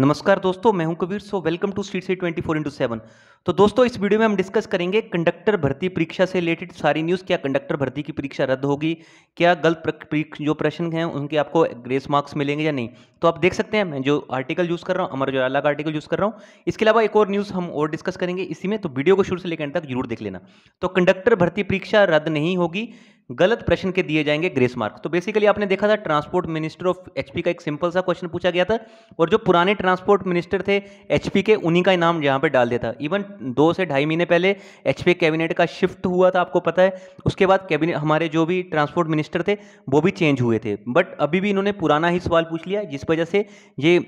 नमस्कार दोस्तों मैं हूं Kabir so welcome to street से ट्वेंटी फोर इंटू सेवन तो दोस्तों इस वीडियो में हम डिस्कस करेंगे कंडक्टर भर्ती परीक्षा से रिलेटेड सारी न्यूज़ क्या कंडक्टर भर्ती की परीक्षा रद्द होगी क्या गलत जो प्रश्न हैं उनके आपको ग्रेस मार्क्स मिलेंगे या नहीं तो आप देख सकते हैं मैं जो आर्टिकल यूज़ कर रहा हूँ अमर उजाला का आर्टिकल यूज़ कर रहा हूँ इसके अलावा एक और न्यूज़ हम और डिस्कस करेंगे इसी में तो वीडियो को शुरू से लेकर तक जरूर देख लेना तो कंडक्टर भर्ती परीक्षा रद्द नहीं होगी गलत प्रश्न के दिए जाएंगे ग्रेस मार्क तो बेसिकली आपने देखा था ट्रांसपोर्ट मिनिस्टर ऑफ एचपी का एक सिंपल सा क्वेश्चन पूछा गया था और जो पुराने ट्रांसपोर्ट मिनिस्टर थे एचपी के उन्हीं का इनाम यहाँ पे डाल दिया था इवन दो से ढाई महीने पहले एचपी कैबिनेट का शिफ्ट हुआ था आपको पता है उसके बाद कैबिनेट हमारे जो भी ट्रांसपोर्ट मिनिस्टर थे वो भी चेंज हुए थे बट अभी भी इन्होंने पुराना ही सवाल पूछ लिया जिस वजह से ये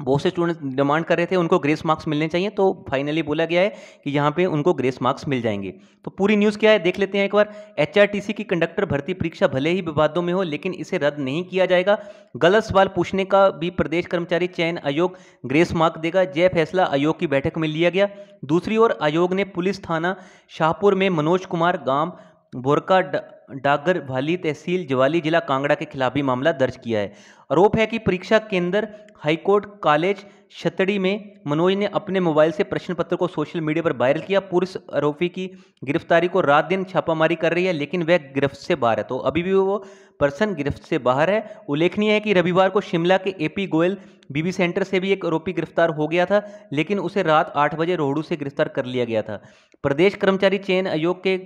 बहुत से स्टूडेंट्स डिमांड कर रहे थे उनको ग्रेस मार्क्स मिलने चाहिए तो फाइनली बोला गया है कि यहाँ पे उनको ग्रेस मार्क्स मिल जाएंगे तो पूरी न्यूज़ क्या है देख लेते हैं एक बार एचआरटीसी की कंडक्टर भर्ती परीक्षा भले ही विवादों में हो लेकिन इसे रद्द नहीं किया जाएगा गलत सवाल पूछने का भी प्रदेश कर्मचारी चयन आयोग ग्रेस मार्क देगा जय फैसला आयोग की बैठक में लिया गया दूसरी ओर आयोग ने पुलिस थाना शाहपुर में मनोज कुमार गांव बोरका डागर भाली तहसील ज्वाली जिला कांगड़ा के खिलाफ भी मामला दर्ज किया है आरोप है कि परीक्षा केंद्र हाईकोर्ट कॉलेज छतड़ी में मनोज ने अपने मोबाइल से प्रश्न पत्र को सोशल मीडिया पर वायरल किया पुरुष आरोपी की गिरफ्तारी को रात दिन छापामारी कर रही है लेकिन वह गिरफ्त से बाहर है तो अभी भी वो पर्सन गिरफ्त से बाहर है उल्लेखनीय है कि रविवार को शिमला के एपी गोयल बीबी सेंटर से भी एक आरोपी गिरफ्तार हो गया था लेकिन उसे रात आठ बजे रोहडू से गिरफ्तार कर लिया गया था प्रदेश कर्मचारी चयन आयोग के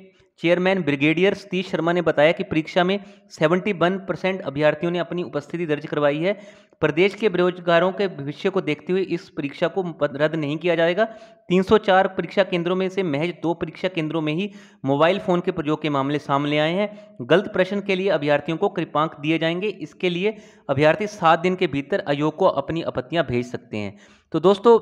चेयरमैन ब्रिगेडियर सतीश शर्मा ने बताया कि परीक्षा में 71 परसेंट अभ्यर्थियों ने अपनी उपस्थिति दर्ज करवाई है प्रदेश के बेरोजगारों के भविष्य को देखते हुए इस परीक्षा को रद्द नहीं किया जाएगा 304 परीक्षा केंद्रों में से महज दो परीक्षा केंद्रों में ही मोबाइल फ़ोन के प्रयोग के मामले सामने आए हैं गलत प्रश्न के लिए अभ्यर्थियों को कृपांक दिए जाएंगे इसके लिए अभ्यर्थी सात दिन के भीतर आयोग को अपनी आपत्तियाँ भेज सकते हैं तो दोस्तों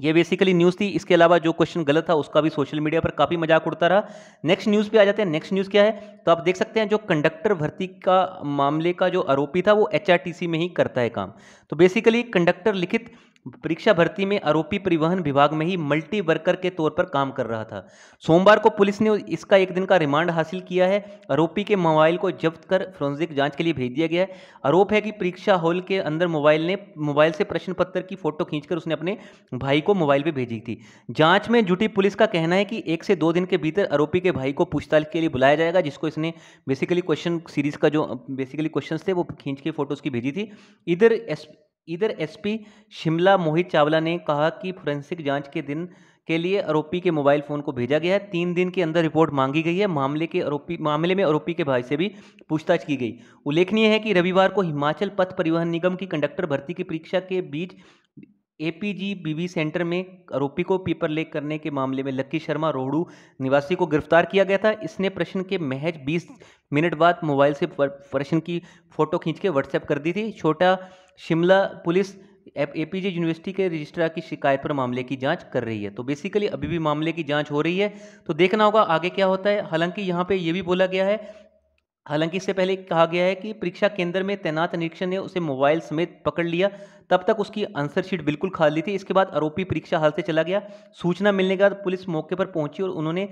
ये बेसिकली न्यूज़ थी इसके अलावा जो क्वेश्चन गलत था उसका भी सोशल मीडिया पर काफ़ी मजाक उड़ता रहा नेक्स्ट न्यूज़ पे आ जाते हैं नेक्स्ट न्यूज़ क्या है तो आप देख सकते हैं जो कंडक्टर भर्ती का मामले का जो आरोपी था वो एच में ही करता है काम तो बेसिकली कंडक्टर लिखित परीक्षा भर्ती में आरोपी परिवहन विभाग में ही मल्टी वर्कर के तौर पर काम कर रहा था सोमवार को पुलिस ने इसका एक दिन का रिमांड हासिल किया है आरोपी के मोबाइल को जब्त कर फोरेंसिक जांच के लिए भेज दिया गया है आरोप है कि परीक्षा हॉल के अंदर मोबाइल ने मोबाइल से प्रश्न पत्र की फोटो खींचकर उसने अपने भाई को मोबाइल पर भेजी थी जाँच में जुटी पुलिस का कहना है कि एक से दो दिन के भीतर आरोपी के भाई को पूछताछ के लिए बुलाया जाएगा जिसको इसने बेसिकली क्वेश्चन सीरीज का जो बेसिकली क्वेश्चन थे वो खींच के फोटोज की भेजी थी इधर इधर एसपी शिमला मोहित चावला ने कहा कि फोरेंसिक जांच के दिन के लिए आरोपी के मोबाइल फ़ोन को भेजा गया है तीन दिन के अंदर रिपोर्ट मांगी गई है मामले के आरोपी मामले में आरोपी के भाई से भी पूछताछ की गई उल्लेखनीय है कि रविवार को हिमाचल पथ परिवहन निगम की कंडक्टर भर्ती की परीक्षा के बीच एपीजी बीबी सेंटर में आरोपी को पेपर लेक करने के मामले में लक्की शर्मा रोहड़ू निवासी को गिरफ्तार किया गया था इसने प्रश्न के महज 20 मिनट बाद मोबाइल से प्रश्न की फ़ोटो खींच के व्हाट्सएप कर दी थी Chhota Shimla police A P university के रजिस्ट्रार की शिकायत पर मामले की जांच कर रही है तो बेसिकली अभी भी मामले की जांच हो रही है तो देखना होगा आगे क्या होता है हालांकि यहाँ पे यह भी बोला गया है हालांकि इससे पहले कहा गया है कि परीक्षा केंद्र में तैनात निरीक्षण ने उसे मोबाइल समेत पकड़ लिया तब तक उसकी आंसर शीट बिल्कुल खाली थी इसके बाद आरोपी परीक्षा हाल से चला गया सूचना मिलने के बाद पुलिस मौके पर पहुंची और उन्होंने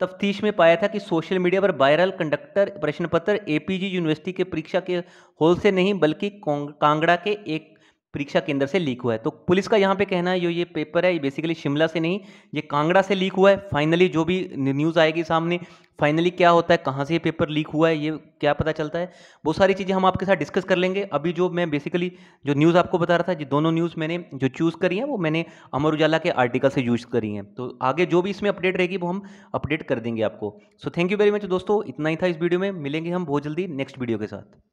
तफ्तीश में पाया था कि सोशल मीडिया पर वायरल कंडक्टर प्रश्न पत्र ए यूनिवर्सिटी के परीक्षा के हॉल से नहीं बल्कि कांगड़ा के एक परीक्षा केंद्र से लीक हुआ है तो पुलिस का यहाँ पे कहना है जो ये पेपर है ये बेसिकली शिमला से नहीं ये कांगड़ा से लीक हुआ है फाइनली जो भी न्यूज़ आएगी सामने फाइनली क्या होता है कहाँ से ये पेपर लीक हुआ है ये क्या पता चलता है वो सारी चीज़ें हम आपके साथ डिस्कस कर लेंगे अभी जो मैं बेसिकली जो न्यूज़ आपको बता रहा था जो दोनों न्यूज़ मैंने जो चूज़ करी हैं वो मैंने अमर उजाला के आर्टिकल से यूज़ करी हैं तो आगे जो भी इसमें अपडेट रहेगी वो हम अपडेट कर देंगे आपको so thank you very much दोस्तों इतना ही था इस वीडियो में मिलेंगे हम बहुत जल्दी नेक्स्ट वीडियो के साथ